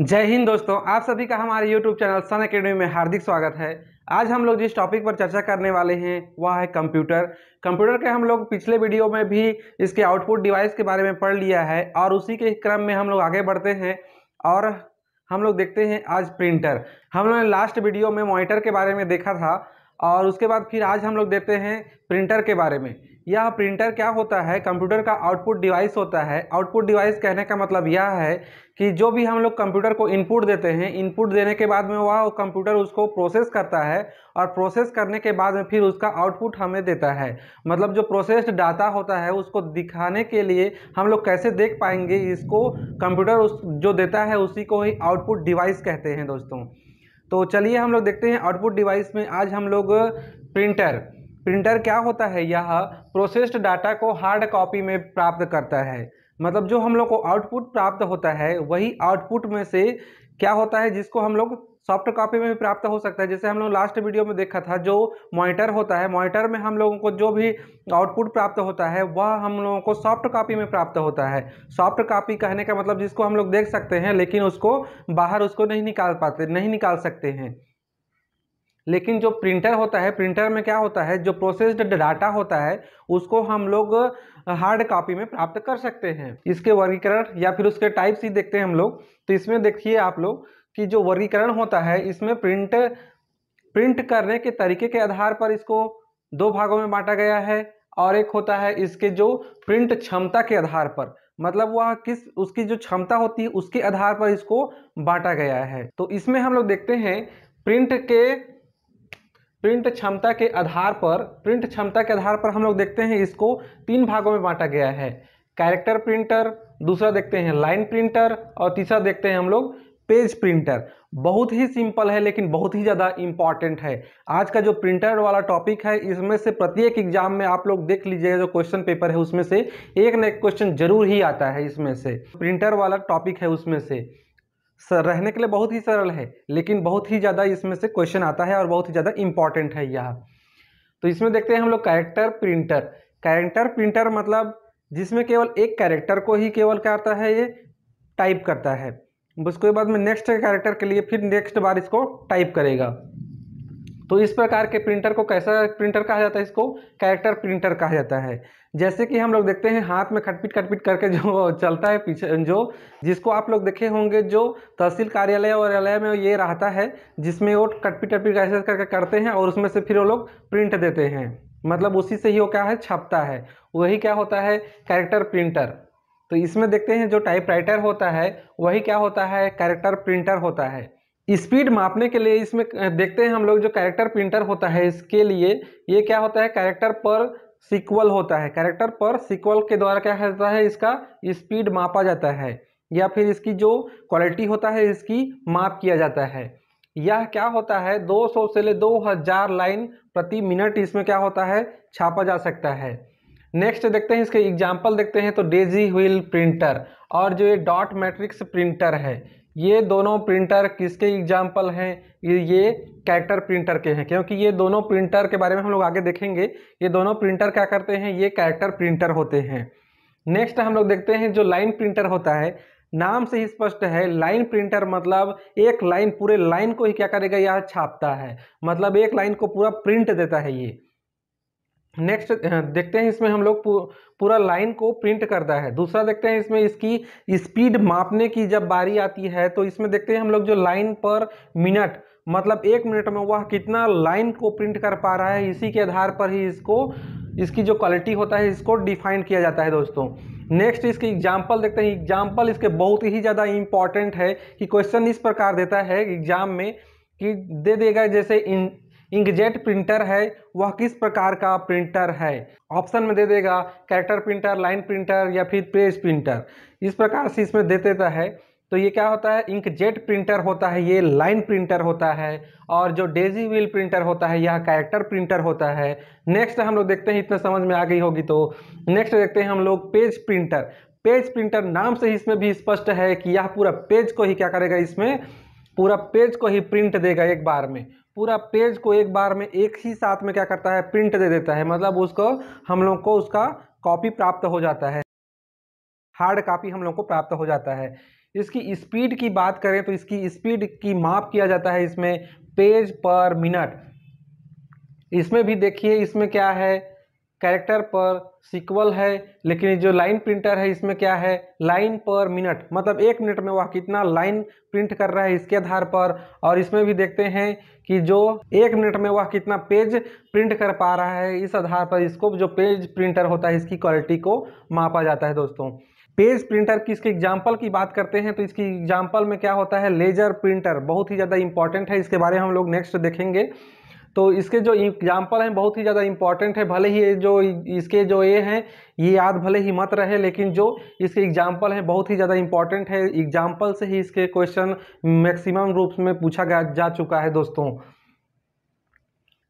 जय हिंद दोस्तों आप सभी का हमारे यूट्यूब चैनल सन अकेडमी में हार्दिक स्वागत है आज हम लोग जिस टॉपिक पर चर्चा करने वाले हैं वह है कंप्यूटर कंप्यूटर के हम लोग पिछले वीडियो में भी इसके आउटपुट डिवाइस के बारे में पढ़ लिया है और उसी के क्रम में हम लोग आगे बढ़ते हैं और हम लोग देखते हैं आज प्रिंटर हम लोगों ने लास्ट वीडियो में मॉनिटर के बारे में देखा था और उसके बाद फिर आज हम लोग देखते हैं प्रिंटर के बारे में यह प्रिंटर क्या होता है कंप्यूटर का आउटपुट डिवाइस होता है आउटपुट डिवाइस कहने का मतलब यह है कि जो भी हम लोग कंप्यूटर को इनपुट देते हैं इनपुट देने के बाद में वह कंप्यूटर उसको प्रोसेस करता है और प्रोसेस करने के बाद में फिर उसका आउटपुट हमें देता है मतलब जो प्रोसेस्ड डाटा होता है उसको दिखाने के लिए हम लोग कैसे देख पाएंगे इसको कंप्यूटर उस जो देता है उसी को ही आउटपुट डिवाइस कहते हैं दोस्तों तो चलिए हम लोग देखते हैं आउटपुट डिवाइस में आज हम लोग प्रिंटर प्रिंटर क्या होता है यह प्रोसेस्ड डाटा को हार्ड कॉपी में प्राप्त करता है मतलब जो हम लोग को आउटपुट प्राप्त होता है वही आउटपुट में से क्या होता है जिसको हम लोग सॉफ्ट कॉपी में भी प्राप्त हो सकता है जैसे हम लोग लास्ट वीडियो में देखा था जो मॉनिटर होता है मॉनिटर में हम लोगों को जो भी आउटपुट प्राप्त होता है वह हम लोगों को सॉफ्ट कॉपी में प्राप्त होता है सॉफ्ट कॉपी कहने का मतलब जिसको हम लोग देख सकते हैं लेकिन उसको बाहर उसको नहीं निकाल पाते नहीं निकाल सकते हैं लेकिन जो प्रिंटर होता है प्रिंटर में क्या होता है जो प्रोसेस्ड डाटा होता है उसको हम लोग हार्ड कॉपी में प्राप्त कर सकते हैं इसके वर्गीकरण या फिर उसके टाइप्स ही देखते हैं हम लोग तो इसमें देखिए आप लोग कि जो वर्गीकरण होता है इसमें प्रिंट प्रिंट करने के तरीके के आधार पर इसको दो भागों में बांटा गया है और एक होता है इसके जो प्रिंट क्षमता के आधार पर मतलब वह किस उसकी जो क्षमता होती है उसके आधार पर इसको बांटा गया है तो इसमें हम लोग देखते हैं प्रिंट के प्रिंट क्षमता के आधार पर प्रिंट क्षमता के आधार पर हम लोग देखते हैं इसको तीन भागों में बांटा गया है कैरेक्टर प्रिंटर दूसरा देखते हैं लाइन प्रिंटर और तीसरा देखते हैं हम लोग पेज प्रिंटर बहुत ही सिंपल है लेकिन बहुत ही ज़्यादा इंपॉर्टेंट है आज का जो प्रिंटर वाला टॉपिक है इसमें से प्रत्येक एग्जाम में आप लोग देख लीजिएगा जो क्वेश्चन पेपर है उसमें से एक ना एक क्वेश्चन जरूर ही आता है इसमें से प्रिंटर वाला टॉपिक है उसमें से रहने के लिए बहुत ही सरल है लेकिन बहुत ही ज़्यादा इसमें से क्वेश्चन आता है और बहुत ही ज़्यादा इंपॉर्टेंट है यह तो इसमें देखते हैं हम लोग कैरेक्टर प्रिंटर कैरेक्टर प्रिंटर मतलब जिसमें केवल एक कैरेक्टर को ही केवल क्या करता है ये टाइप करता है उसके बाद में नेक्स्ट कैरेक्टर के लिए फिर नेक्स्ट बार इसको टाइप करेगा तो इस प्रकार के प्रिंटर को कैसा प्रिंटर कहा जाता है इसको कैरेक्टर प्रिंटर कहा जाता है जैसे कि हम लोग देखते हैं हाथ में खटपिट खटपिट करके जो चलता है पीछे जो जिसको आप लोग देखे होंगे जो तहसील कार्यालय वार्यालय में ये रहता है जिसमें वो खटपिट खटपिट कैसे करके करते हैं और उसमें से फिर वो लोग प्रिंट देते हैं मतलब उसी से ही वो क्या है छपता है वही क्या होता है कैरेक्टर प्रिंटर तो इसमें देखते हैं जो टाइपराइटर होता है वही क्या होता है कैरेक्टर प्रिंटर होता है स्पीड मापने के लिए इसमें देखते हैं हम लोग जो कैरेक्टर प्रिंटर होता है इसके लिए ये क्या होता है कैरेक्टर पर सिक्वल होता है कैरेक्टर पर सिक्वल के द्वारा क्या होता है इसका स्पीड मापा जाता है या फिर इसकी जो क्वालिटी होता है इसकी माप किया जाता है यह क्या होता है 200 से ले 2000 लाइन प्रति मिनट इसमें क्या होता है छापा जा सकता है नेक्स्ट देखते हैं इसके एग्जाम्पल देखते हैं तो डेजी व्हील प्रिंटर और जो ये डॉट मैट्रिक्स प्रिंटर है ये दोनों प्रिंटर किसके एग्जाम्पल हैं ये कैरेक्टर प्रिंटर के हैं क्योंकि ये दोनों प्रिंटर के बारे में हम लोग आगे देखेंगे ये दोनों प्रिंटर क्या करते हैं ये कैरेक्टर प्रिंटर होते हैं नेक्स्ट हम लोग देखते हैं जो लाइन प्रिंटर होता है नाम से ही स्पष्ट है लाइन प्रिंटर मतलब एक लाइन पूरे लाइन को ही क्या करेगा यह छापता है मतलब एक लाइन को पूरा प्रिंट देता है ये नेक्स्ट देखते हैं इसमें हम लोग पूरा लाइन को प्रिंट करता है दूसरा देखते हैं इसमें इसकी स्पीड मापने की जब बारी आती है तो इसमें देखते हैं हम लोग जो लाइन पर मिनट मतलब एक मिनट में वह कितना लाइन को प्रिंट कर पा रहा है इसी के आधार पर ही इसको इसकी जो क्वालिटी होता है इसको डिफाइन किया जाता है दोस्तों नेक्स्ट इसके एग्जाम्पल देखते हैं एग्जाम्पल इसके बहुत ही ज़्यादा इम्पॉर्टेंट है कि क्वेश्चन इस प्रकार देता है एग्जाम में कि दे देगा जैसे इन इंकजेट प्रिंटर है वह किस प्रकार का प्रिंटर है ऑप्शन में दे देगा कैरेक्टर प्रिंटर लाइन प्रिंटर या फिर पेज प्रिंटर इस प्रकार से इसमें दे देता है तो ये क्या होता है इंकजेट प्रिंटर होता है ये लाइन प्रिंटर होता है और जो डेजी व्हील प्रिंटर होता है यह कैरेक्टर प्रिंटर होता है नेक्स्ट हम लोग देखते हैं इतना समझ में आ गई होगी तो नेक्स्ट देखते हैं हम लोग पेज प्रिंटर पेज प्रिंटर नाम से इसमें भी स्पष्ट है कि यह पूरा पेज को ही क्या करेगा इसमें पूरा पेज को ही प्रिंट देगा एक बार में पूरा पेज को एक बार में एक ही साथ में क्या करता है प्रिंट दे देता है मतलब उसको हम लोग को उसका कॉपी प्राप्त हो जाता है हार्ड कॉपी हम लोग को प्राप्त हो जाता है इसकी स्पीड की बात करें तो इसकी स्पीड की माप किया जाता है इसमें पेज पर मिनट इसमें भी देखिए इसमें क्या है कैरेक्टर पर सिक्वल है लेकिन जो लाइन प्रिंटर है इसमें क्या है लाइन पर मिनट मतलब एक मिनट में वह कितना लाइन प्रिंट कर रहा है इसके आधार पर और इसमें भी देखते हैं कि जो एक मिनट में वह कितना पेज प्रिंट कर पा रहा है इस आधार पर इसको जो पेज प्रिंटर होता है इसकी क्वालिटी को मापा जाता है दोस्तों पेज प्रिंटर की इसकी एग्जाम्पल की बात करते हैं तो इसकी एग्जाम्पल में क्या होता है लेजर प्रिंटर बहुत ही ज़्यादा इंपॉर्टेंट है इसके बारे में हम लोग नेक्स्ट देखेंगे तो इसके जो एग्जाम्पल हैं बहुत ही ज़्यादा इंपॉर्टेंट है भले ही जो इसके जो ये हैं ये याद भले ही मत रहे लेकिन जो इसके एग्जाम्पल हैं बहुत ही ज़्यादा इंपॉर्टेंट है एग्जाम्पल से ही इसके क्वेश्चन मैक्सिमम रूप में पूछा गया जा चुका है दोस्तों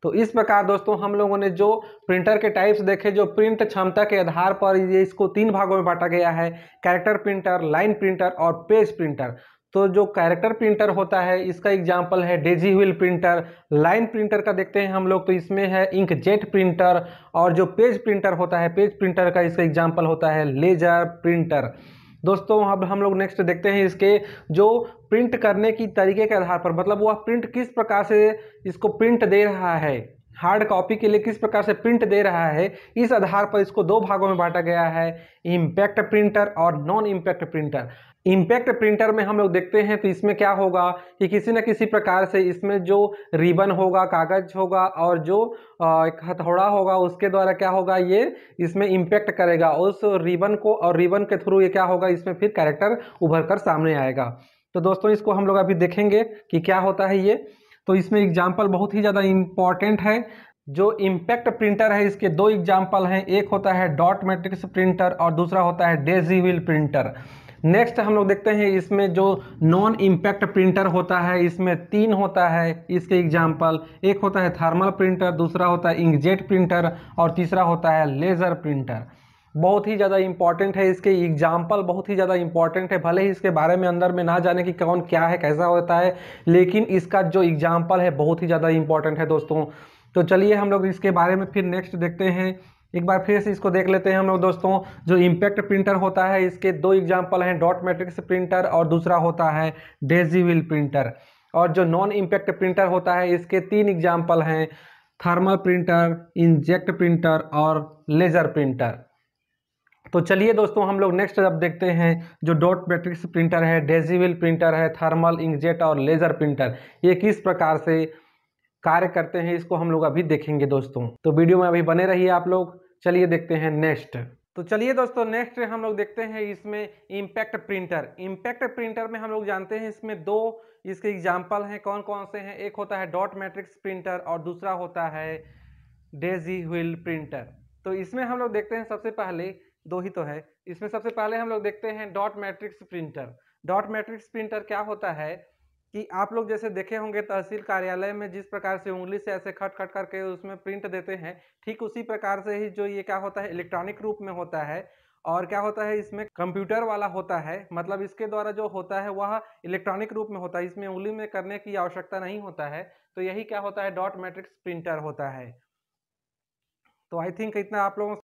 तो इस प्रकार दोस्तों हम लोगों ने जो प्रिंटर के टाइप्स देखे जो प्रिंट क्षमता के आधार पर ये इसको तीन भागों में बांटा गया है कैरेक्टर प्रिंटर लाइन प्रिंटर और पेज प्रिंटर तो जो कैरेक्टर प्रिंटर होता है इसका एग्जाम्पल है daisy wheel printer line printer का देखते हैं हम लोग तो इसमें है इंक जेट प्रिंटर और जो पेज प्रिंटर होता है पेज प्रिंटर का इसका एग्जाम्पल होता है लेजर प्रिंटर दोस्तों अब हम लोग नेक्स्ट देखते हैं इसके जो प्रिंट करने की तरीके के आधार पर मतलब वह प्रिंट किस प्रकार से इसको प्रिंट दे रहा है हार्ड कॉपी के लिए किस प्रकार से प्रिंट दे रहा है इस आधार पर इसको दो भागों में बांटा गया है इम्पैक्ट प्रिंटर और non impact printer impact printer में हम लोग देखते हैं तो इसमें क्या होगा कि किसी न किसी प्रकार से इसमें जो रिबन होगा कागज़ होगा और जो एक हथौड़ा होगा उसके द्वारा क्या होगा ये इसमें इम्पैक्ट करेगा उस रिबन को और रिबन के थ्रू ये क्या होगा इसमें फिर कैरेक्टर उभर कर सामने आएगा तो दोस्तों इसको हम लोग अभी देखेंगे कि क्या होता है ये तो इसमें एग्जाम्पल बहुत ही ज़्यादा इम्पॉर्टेंट है जो इम्पैक्ट प्रिंटर है इसके दो एग्जाम्पल हैं एक होता है डॉट मैट्रिक्स प्रिंटर और दूसरा होता है डेजीविल प्रिंटर नेक्स्ट हम लोग देखते हैं इसमें जो नॉन इम्पैक्ट प्रिंटर होता है इसमें तीन होता है इसके एग्जाम्पल एक होता है थर्मल प्रिंटर दूसरा होता है इंकजेट प्रिंटर और तीसरा होता है लेज़र प्रिंटर बहुत ही ज़्यादा इंपॉर्टेंट है इसके एग्जाम्पल बहुत ही ज़्यादा इंपॉर्टेंट है भले ही इसके बारे में अंदर में ना जाने कि कौन क्या है कैसा होता है लेकिन इसका जो एग्जाम्पल है बहुत ही ज़्यादा इंपॉर्टेंट है दोस्तों तो चलिए हम लोग इसके बारे में फिर नेक्स्ट देखते हैं एक बार फिर से इसको देख लेते हैं हम लोग दोस्तों जो इम्पैक्ट प्रिंटर होता है इसके दो एग्जाम्पल हैं डॉट मैट्रिक्स प्रिंटर और दूसरा होता है डेजी व्हील प्रिंटर और जो नॉन इम्पैक्ट प्रिंटर होता है इसके तीन एग्जाम्पल हैं थर्मल प्रिंटर इंजेक्ट प्रिंटर और लेजर प्रिंटर तो चलिए दोस्तों हम लोग नेक्स्ट अब देखते हैं जो डॉट मैट्रिक्स प्रिंटर है डेजीविल प्रिंटर है थर्मल इंकजेट और लेजर प्रिंटर ये किस प्रकार से कार्य करते हैं इसको हम लोग अभी देखेंगे दोस्तों तो वीडियो में अभी बने रहिए आप लोग चलिए देखते हैं नेक्स्ट तो चलिए दोस्तों नेक्स्ट हम लोग देखते हैं इसमें इम्पैक्ट प्रिंटर इम्पैक्ट प्रिंटर में हम लोग जानते हैं इसमें दो इसके एग्जाम्पल हैं कौन कौन से हैं एक होता है डॉट मैट्रिक्स प्रिंटर और दूसरा होता है डेजी व्हील प्रिंटर तो इसमें हम लोग देखते हैं सबसे पहले दो ही तो है इसमें सबसे पहले हम लोग देखते हैं dot matrix printer dot matrix printer क्या होता है कि आप लोग जैसे देखे होंगे तहसील कार्यालय में जिस प्रकार से उंगली से ऐसे खट खट करके उसमें प्रिंट देते हैं ठीक उसी प्रकार से ही जो ये क्या होता है इलेक्ट्रॉनिक रूप में होता है और क्या होता है इसमें कंप्यूटर वाला होता है मतलब इसके द्वारा जो होता है वह इलेक्ट्रॉनिक रूप में होता है इसमें उंगली में करने की आवश्यकता नहीं होता है तो यही क्या होता है डॉट मैट्रिक्स प्रिंटर होता है तो आई थिंक इतना आप लोगों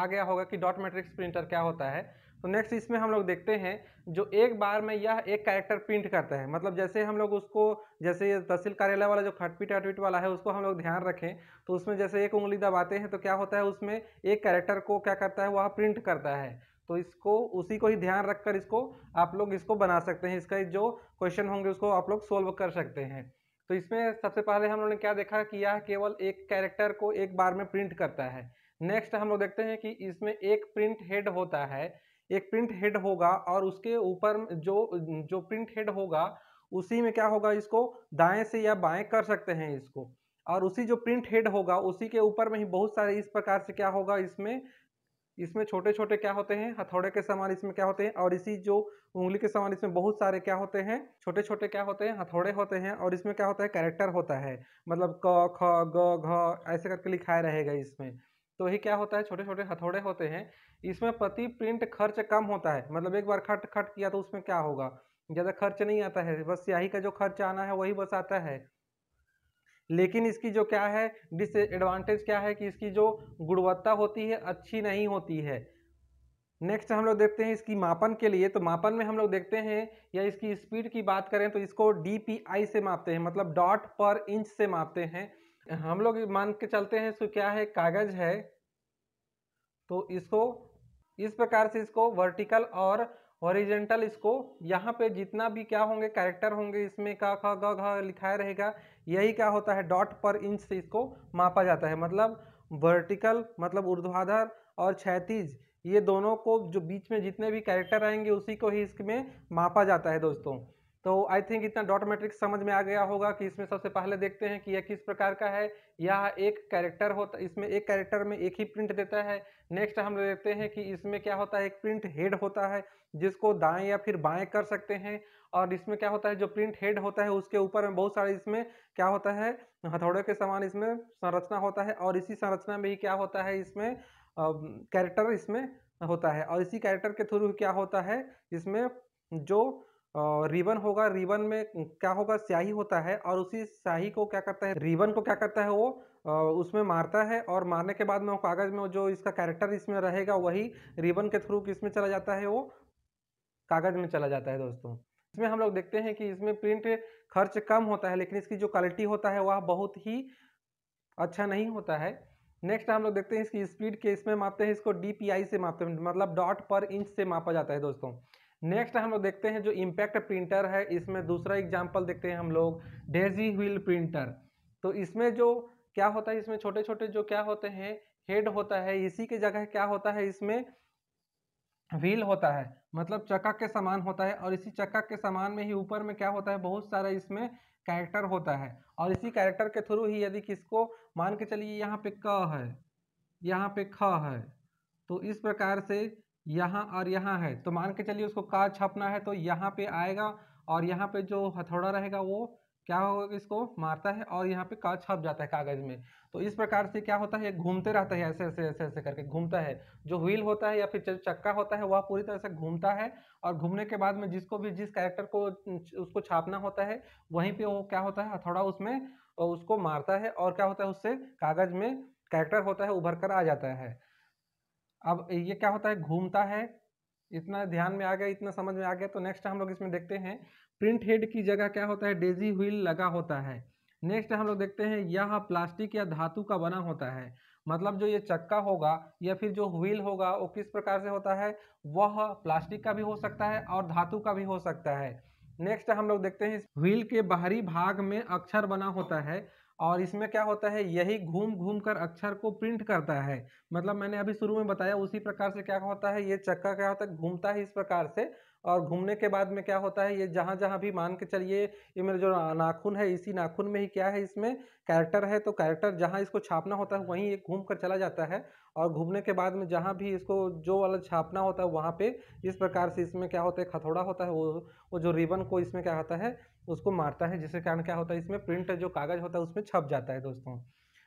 आ गया होगा कि डॉट मैट्रिक्स प्रिंटर क्या होता है तो नेक्स्ट इसमें हम लोग देखते हैं जो एक बार में यह एक कैरेक्टर प्रिंट करता है मतलब जैसे हम लोग उसको जैसे तहसील कार्यालय वाला जो खटपीट अटपीट वाला है उसको हम लोग ध्यान रखें तो उसमें जैसे एक उंगली दबाते हैं तो क्या होता है उसमें एक कैरेक्टर को क्या करता है वह प्रिंट करता है तो इसको उसी को ही ध्यान रखकर इसको आप लोग इसको बना सकते हैं इसका जो क्वेश्चन होंगे उसको आप लोग सोल्व कर सकते हैं तो इसमें सबसे पहले हम लोगों ने क्या देखा कि यह केवल एक कैरेक्टर को एक बार में प्रिंट करता है नेक्स्ट हम लोग देखते हैं कि इसमें एक प्रिंट हेड होता है एक प्रिंट हेड होगा और उसके ऊपर जो जो प्रिंट हेड होगा उसी में क्या होगा इसको दाएं से या बाएं कर सकते हैं इसको और उसी जो प्रिंट हेड होगा उसी के ऊपर में ही बहुत सारे इस प्रकार से क्या होगा इसमें इसमें छोटे छोटे क्या होते हैं हथौड़े के समान इसमें क्या होते हैं और इसी जो उंगली के समान इसमें बहुत सारे क्या होते हैं छोटे छोटे क्या होते हैं हथौड़े होते हैं और इसमें क्या होता है कैरेक्टर होता है मतलब क ख ग घ ऐसे करके लिखाया रहेगा इसमें तो ये क्या होता है छोटे छोटे हथौड़े होते हैं इसमें प्रति प्रिंट खर्च कम होता है मतलब एक बार खट खट किया तो उसमें क्या होगा ज़्यादा खर्च नहीं आता है बस स्याही का जो खर्च आना है वही बस आता है लेकिन इसकी जो क्या है डिसएडवांटेज क्या है कि इसकी जो गुणवत्ता होती है अच्छी नहीं होती है नेक्स्ट हम लोग देखते हैं इसकी मापन के लिए तो मापन में हम लोग देखते हैं या इसकी स्पीड की बात करें तो इसको डी से मापते हैं मतलब डॉट पर इंच से मापते हैं हम लोग मान के चलते हैं सो क्या है कागज़ है तो इसको इस प्रकार से इसको वर्टिकल और हॉरिजेंटल इसको यहाँ पे जितना भी क्या होंगे कैरेक्टर होंगे इसमें का ख ग घ लिखाया रहेगा यही क्या होता है डॉट पर इंच से इसको मापा जाता है मतलब वर्टिकल मतलब ऊर्ध्वाधर और क्षैतिज ये दोनों को जो बीच में जितने भी कैरेक्टर आएंगे उसी को ही इसमें मापा जाता है दोस्तों तो आई थिंक इतना डॉट मैट्रिक्स समझ में आ गया होगा कि इसमें सबसे पहले देखते हैं कि यह किस प्रकार का है यह एक कैरेक्टर होता इसमें एक कैरेक्टर में एक ही प्रिंट देता है नेक्स्ट हम देखते हैं कि इसमें क्या होता है एक प्रिंट हेड होता है जिसको दाएं या फिर बाएं कर सकते हैं और इसमें क्या होता है जो प्रिंट हेड होता है उसके ऊपर में बहुत सारे इसमें क्या होता है हथौड़े के समान इसमें संरचना होता है और इसी संरचना में ही क्या होता है इसमें कैरेक्टर इसमें होता है और इसी कैरेक्टर के थ्रू क्या होता है इसमें जो रिबन होगा रिबन में क्या होगा स्याही होता है और उसी स्याही को क्या करता है रिबन को क्या करता है वो उसमें मारता है और मारने के बाद में वो कागज़ में जो इसका कैरेक्टर इसमें रहेगा वही रिबन के थ्रू किस में चला जाता है वो कागज़ में चला जाता है दोस्तों इसमें हम लोग देखते हैं कि इसमें प्रिंट खर्च कम होता है लेकिन इसकी जो क्वालिटी होता है वह बहुत ही अच्छा नहीं होता है नेक्स्ट हम लोग देखते हैं इसकी स्पीड के इसमें मापते हैं इसको डी से मापते हैं मतलब डॉट पर इंच से मापा जाता है दोस्तों नेक्स्ट हम लोग देखते हैं जो इम्पैक्ट प्रिंटर है इसमें दूसरा एग्जाम्पल देखते हैं हम लोग डेजी व्हील प्रिंटर तो इसमें जो क्या होता है इसमें छोटे छोटे जो क्या होते हैं हेड होता है इसी के जगह क्या होता है इसमें व्हील होता है मतलब चक्का के समान होता है और इसी चक्का के समान में ही ऊपर में क्या होता है बहुत सारा इसमें कैरेक्टर होता है और इसी कैरेक्टर के थ्रू ही यदि किसको मान के चलिए यहाँ पे क है यहाँ पे ख है तो इस प्रकार से यहाँ और यहाँ है तो मान के चलिए उसको का छापना है तो यहाँ पे आएगा और यहाँ पे जो हथौड़ा रहेगा वो क्या होगा इसको मारता है और यहाँ पे का छप जाता है कागज़ में तो इस प्रकार से क्या होता है घूमते रहता है ऐसे ऐसे ऐसे ऐसे करके घूमता है जो व्हील होता है या फिर जो चक्का होता है वह पूरी तरह से घूमता है और घूमने के बाद में जिसको भी जिस कैरेक्टर को उसको छापना होता है वहीं पे वो क्या होता है हथौड़ा उसमें उसको मारता है और क्या होता है उससे कागज़ में कैरेक्टर होता है उभर कर आ जाता है अब ये क्या होता है घूमता है इतना ध्यान में आ गया इतना समझ में आ गया तो नेक्स्ट हम लोग इसमें देखते हैं प्रिंट हेड की जगह क्या होता है डेजी व्हील लगा होता है नेक्स्ट हम लोग देखते हैं यह प्लास्टिक या धातु का बना होता है मतलब जो ये चक्का होगा या फिर जो व्हील होगा वो किस प्रकार से होता है वह प्लास्टिक का भी हो सकता है और धातु का भी हो सकता है नेक्स्ट हम लोग देखते हैं व्हील के बाहरी भाग में अक्षर बना होता है और इसमें क्या होता है यही घूम घूम कर अक्षर को प्रिंट करता है मतलब मैंने अभी शुरू में बताया उसी प्रकार से क्या होता है ये चक्का क्या होता है घूमता है इस प्रकार से और घूमने के बाद में क्या होता है ये जहाँ जहाँ भी मान के चलिए ये मेरा जो नाखून है इसी नाखून में ही क्या है इसमें कैरेक्टर है तो कैरेक्टर जहाँ इसको छापना होता है वहीं ये घूम कर चला जाता है और घूमने के बाद में जहाँ भी इसको जो वाला छापना होता है वहाँ पे इस प्रकार से इसमें क्या होता है खथौड़ा होता है वो वो जो रिबन को इसमें क्या होता है उसको मारता है जिसके कारण क्या होता है इसमें प्रिंट जो कागज़ होता है उसमें छप जाता है दोस्तों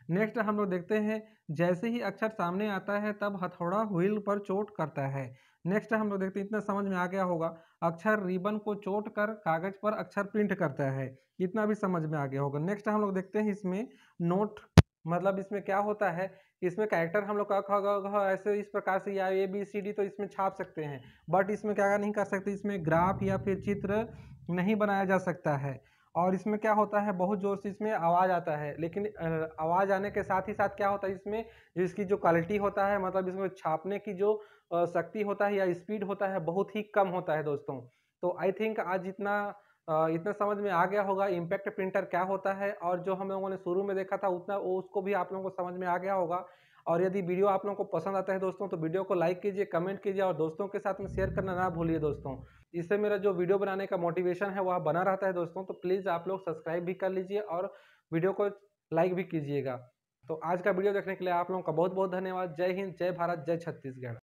नेक्स्ट हम लोग देखते हैं जैसे ही अक्षर सामने आता है तब हथौड़ा व्हील पर चोट करता है नेक्स्ट हम लोग देखते हैं इतना समझ में आ गया होगा अक्षर रिबन को चोट कर कागज पर अक्षर प्रिंट करता है इतना भी समझ में आ गया होगा नेक्स्ट हम लोग देखते हैं इसमें नोट मतलब इसमें क्या होता है इसमें कैरेक्टर हम लोग का ख ग ऐसे इस प्रकार से या ए बी सी डी तो इसमें छाप सकते हैं बट इसमें क्या नहीं कर सकते इसमें ग्राफ या फिर चित्र नहीं बनाया जा सकता है और इसमें क्या होता है बहुत ज़ोर से इसमें आवाज़ आता है लेकिन आवाज़ आने के साथ ही साथ क्या होता है इसमें इसकी जो क्वालिटी होता है मतलब इसमें छापने की जो शक्ति होता है या स्पीड होता है बहुत ही कम होता है दोस्तों तो आई थिंक आज जितना इतना समझ में आ गया होगा इम्पैक्ट प्रिंटर क्या होता है और जो हम लोगों ने शुरू में देखा था उतना वो उसको भी आप लोगों को समझ में आ गया होगा और यदि वीडियो आप लोगों को पसंद आता है दोस्तों तो वीडियो को लाइक कीजिए कमेंट कीजिए और दोस्तों के साथ में शेयर करना ना भूलिए दोस्तों इससे मेरा जो वीडियो बनाने का मोटिवेशन है वह बना रहता है दोस्तों तो प्लीज़ आप लोग सब्सक्राइब भी कर लीजिए और वीडियो को लाइक भी कीजिएगा तो आज का वीडियो देखने के लिए आप लोगों का बहुत बहुत धन्यवाद जय हिंद जय भारत जय छत्तीसगढ़